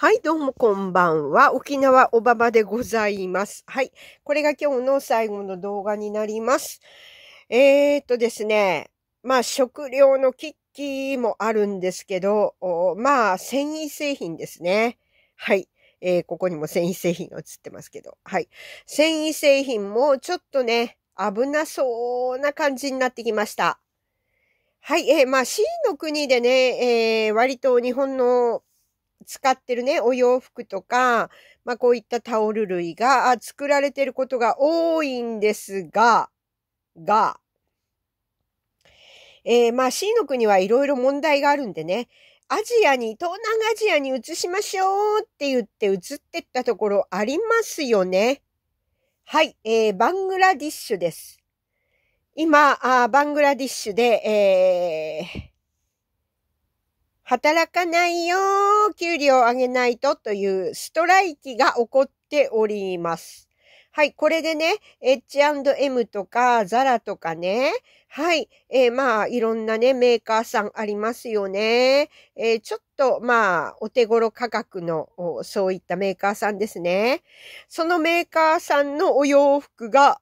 はい、どうもこんばんは。沖縄おばばでございます。はい、これが今日の最後の動画になります。えー、っとですね、まあ食料の危機もあるんですけど、まあ繊維製品ですね。はい。えー、ここにも繊維製品が映ってますけど、はい。繊維製品もちょっとね、危なそうな感じになってきました。はい、えー、まあ C の国でね、えー、割と日本の使ってるね、お洋服とか、まあ、こういったタオル類が作られてることが多いんですが、が、えー、まあ、C の国はいろいろ問題があるんでね、アジアに、東南アジアに移しましょうって言って移ってったところありますよね。はい、えー、バングラディッシュです。今、あバングラディッシュで、えー、働かないよ給料を上げないとというストライキが起こっております。はい、これでね、H&M とか、ザラとかね、はい、えー、まあ、いろんなね、メーカーさんありますよね。えー、ちょっと、まあ、お手頃価格の、そういったメーカーさんですね。そのメーカーさんのお洋服が、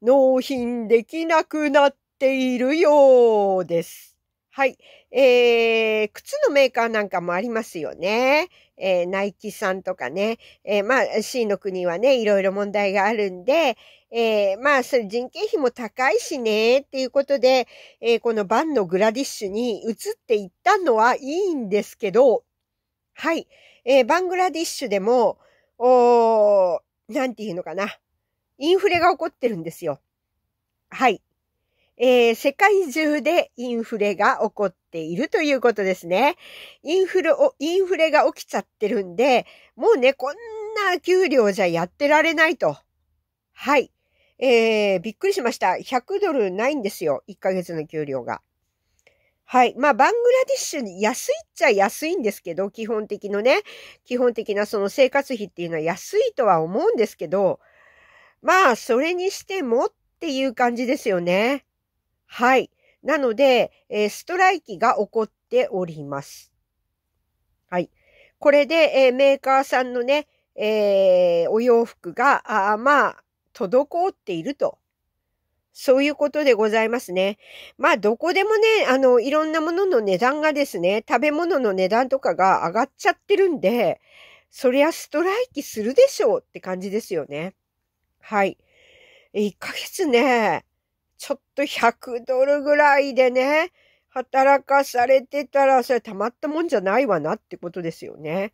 納品できなくなっているようです。はい。えー、靴のメーカーなんかもありますよね。えー、ナイキさんとかね。えー、まあ、C の国はね、いろいろ問題があるんで、えー、まあ、それ人件費も高いしね、っていうことで、えー、このバンのグラディッシュに移っていったのはいいんですけど、はい。えー、バングラディッシュでも、おなんていうのかな。インフレが起こってるんですよ。はい。えー、世界中でインフレが起こっているということですね。インフレを、インフレが起きちゃってるんで、もうね、こんな給料じゃやってられないと。はい。えー、びっくりしました。100ドルないんですよ。1ヶ月の給料が。はい。まあ、バングラディッシュに安いっちゃ安いんですけど、基本的のね、基本的なその生活費っていうのは安いとは思うんですけど、まあ、それにしてもっていう感じですよね。はい。なので、えー、ストライキが起こっております。はい。これで、えー、メーカーさんのね、えー、お洋服が、あまあ、滞っていると。そういうことでございますね。まあ、どこでもね、あの、いろんなものの値段がですね、食べ物の値段とかが上がっちゃってるんで、そりゃストライキするでしょうって感じですよね。はい。1ヶ月ね、ちょっと100ドルぐらいでね、働かされてたら、それたまったもんじゃないわなってことですよね。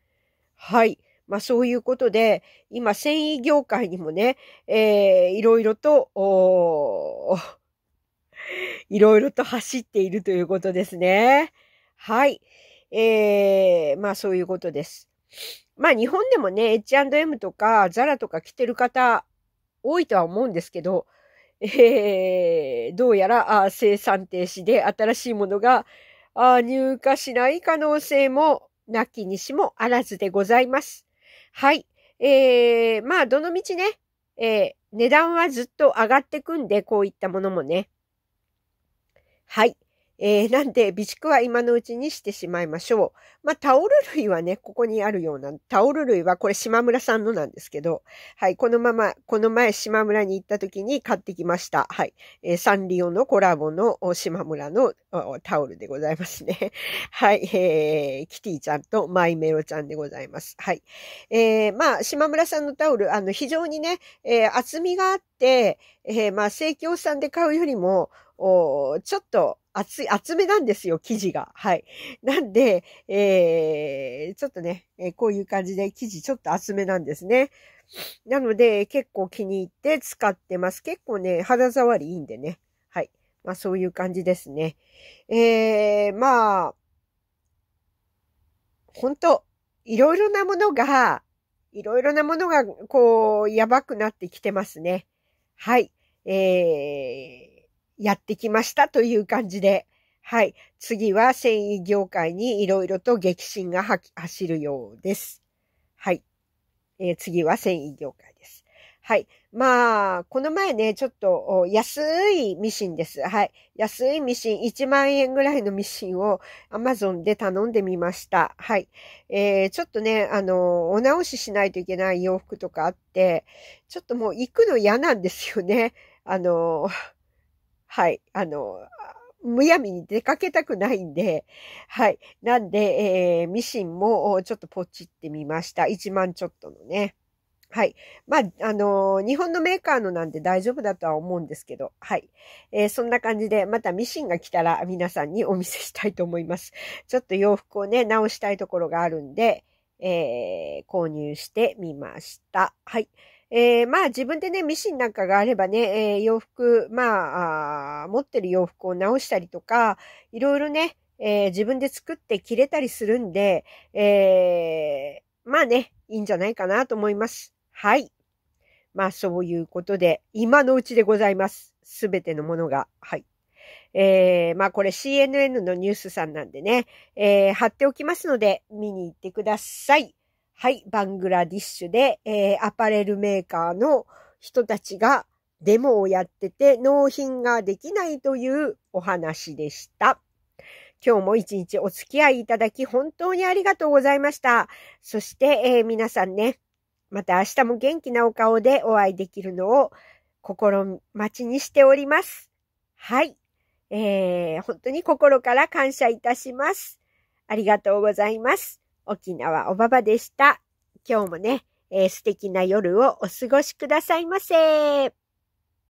はい。まあそういうことで、今繊維業界にもね、えー、いろいろと、お いろいろと走っているということですね。はい。えー、まあそういうことです。まあ日本でもね、H&M とか ZARA とか着てる方多いとは思うんですけど、えー、どうやらあ生産停止で新しいものがあ入荷しない可能性もなきにしもあらずでございます。はい。えー、まあ、どのみちね、えー、値段はずっと上がってくんで、こういったものもね。はい。えー、なんで、備蓄は今のうちにしてしまいましょう。まあ、タオル類はね、ここにあるような、タオル類はこれ島村さんのなんですけど、はい、このまま、この前島村に行った時に買ってきました。はい、えー、サンリオのコラボの島村のタオルでございますね。はい、えー、キティちゃんとマイメロちゃんでございます。はい。えー、まあ、島村さんのタオル、あの、非常にね、えー、厚みがあって、えー、まあ、正規さんで買うよりも、おちょっと厚い、厚めなんですよ、生地が。はい。なんで、えー、ちょっとね、えー、こういう感じで生地ちょっと厚めなんですね。なので、結構気に入って使ってます。結構ね、肌触りいいんでね。はい。まあ、そういう感じですね。えー、まあ、本当いろいろなものが、いろいろなものが、こう、やばくなってきてますね。はい、えー、やってきましたという感じで、はい、次は繊維業界にいろいろと激震が走るようです。はい、えー、次は繊維業界。はい。まあ、この前ね、ちょっと安いミシンです。はい。安いミシン、1万円ぐらいのミシンを Amazon で頼んでみました。はい。えー、ちょっとね、あの、お直ししないといけない洋服とかあって、ちょっともう行くの嫌なんですよね。あの、はい。あの、むやみに出かけたくないんで、はい。なんで、えー、ミシンもちょっとポチってみました。1万ちょっとのね。はい。まあ、あのー、日本のメーカーのなんで大丈夫だとは思うんですけど、はい。えー、そんな感じで、またミシンが来たら皆さんにお見せしたいと思います。ちょっと洋服をね、直したいところがあるんで、えー、購入してみました。はい。えー、まあ自分でね、ミシンなんかがあればね、えー、洋服、まあ持ってる洋服を直したりとか、いろいろね、えー、自分で作って着れたりするんで、えまあね、いいんじゃないかなと思います。はい。まあそういうことで、今のうちでございます。すべてのものが。はい。えー、まあこれ CNN のニュースさんなんでね、えー、貼っておきますので見に行ってください。はい、バングラディッシュで、えー、アパレルメーカーの人たちがデモをやってて納品ができないというお話でした。今日も一日お付き合いいただき本当にありがとうございました。そして、えー、皆さんね、また明日も元気なお顔でお会いできるのを心待ちにしております。はい。えー、本当に心から感謝いたします。ありがとうございます。沖縄おばばでした。今日もね、えー、素敵な夜をお過ごしくださいませ。